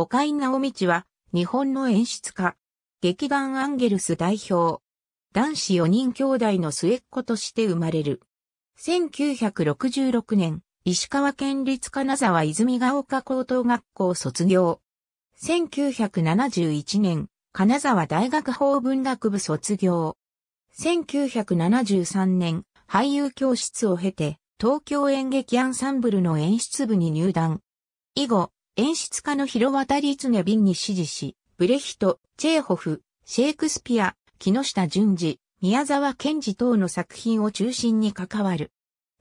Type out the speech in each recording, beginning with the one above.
岡井直道は、日本の演出家、劇団アンゲルス代表、男子4人兄弟の末っ子として生まれる。1966年、石川県立金沢泉ヶ丘高等学校卒業。1971年、金沢大学法文学部卒業。1973年、俳優教室を経て、東京演劇アンサンブルの演出部に入団。以後、演出家の広渡常瓶に指示し、ブレヒト、チェーホフ、シェイクスピア、木下淳二、宮沢賢治等の作品を中心に関わる。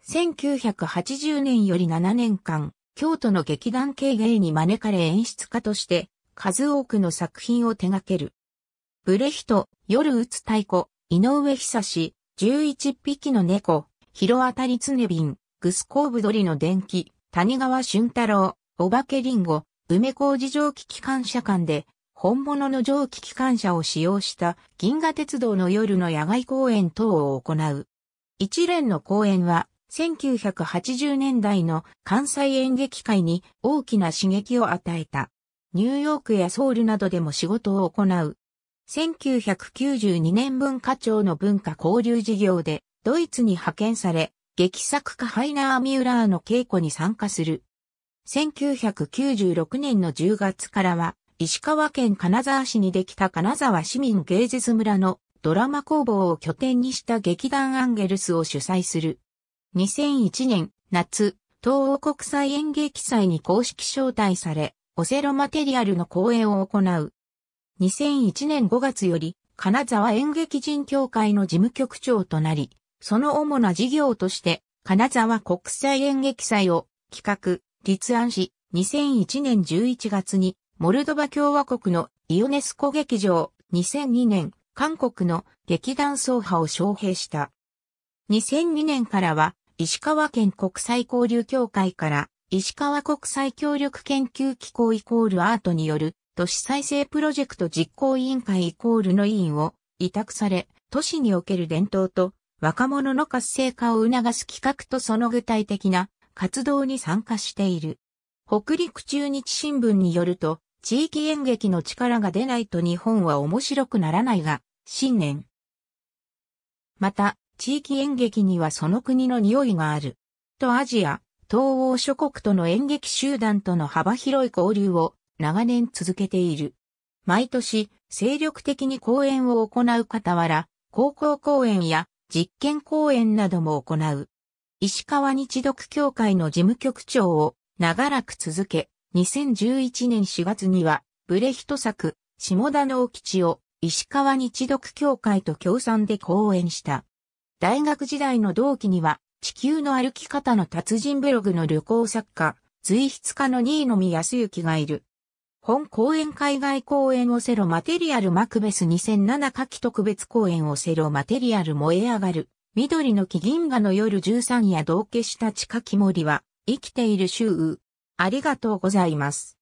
1980年より7年間、京都の劇団経芸に招かれ演出家として、数多くの作品を手掛ける。ブレヒト、夜打つ太鼓、井上久志、11匹の猫、広渡常瓶、グスコーブドリの電気、谷川俊太郎、お化けリンゴ、梅工事蒸気機関車間で、本物の蒸気機関車を使用した銀河鉄道の夜の野外公演等を行う。一連の公演は、1980年代の関西演劇界に大きな刺激を与えた。ニューヨークやソウルなどでも仕事を行う。1992年文化庁の文化交流事業でドイツに派遣され、劇作家ハイナー・ミューラーの稽古に参加する。1996年の10月からは、石川県金沢市にできた金沢市民芸術村のドラマ工房を拠点にした劇団アンゲルスを主催する。2001年夏、東欧国際演劇祭に公式招待され、オセロマテリアルの公演を行う。2001年5月より、金沢演劇人協会の事務局長となり、その主な事業として、金沢国際演劇祭を企画、立案し、2001年11月に、モルドバ共和国のイオネスコ劇場、2002年、韓国の劇団総派を招聘した。2002年からは、石川県国際交流協会から、石川国際協力研究機構イコールアートによる、都市再生プロジェクト実行委員会イコールの委員を委託され、都市における伝統と若者の活性化を促す企画とその具体的な活動に参加している。北陸中日新聞によると、地域演劇の力が出ないと日本は面白くならないが、新年。また、地域演劇にはその国の匂いがある。とアジア、東欧諸国との演劇集団との幅広い交流を長年続けている。毎年、精力的に講演を行う傍ら、高校講演や実験講演なども行う。石川日読協会の事務局長を長らく続け、2011年4月には、ブレヒト作、下田の吉を石川日読協会と協賛で講演した。大学時代の同期には、地球の歩き方の達人ブログの旅行作家、随筆家の新野見康之がいる。本講演海外講演オセロマテリアルマクベス2007夏季特別講演オセロマテリアル燃え上がる。緑の木銀河の夜13夜同化した地下木森は、生きている周雨。ありがとうございます。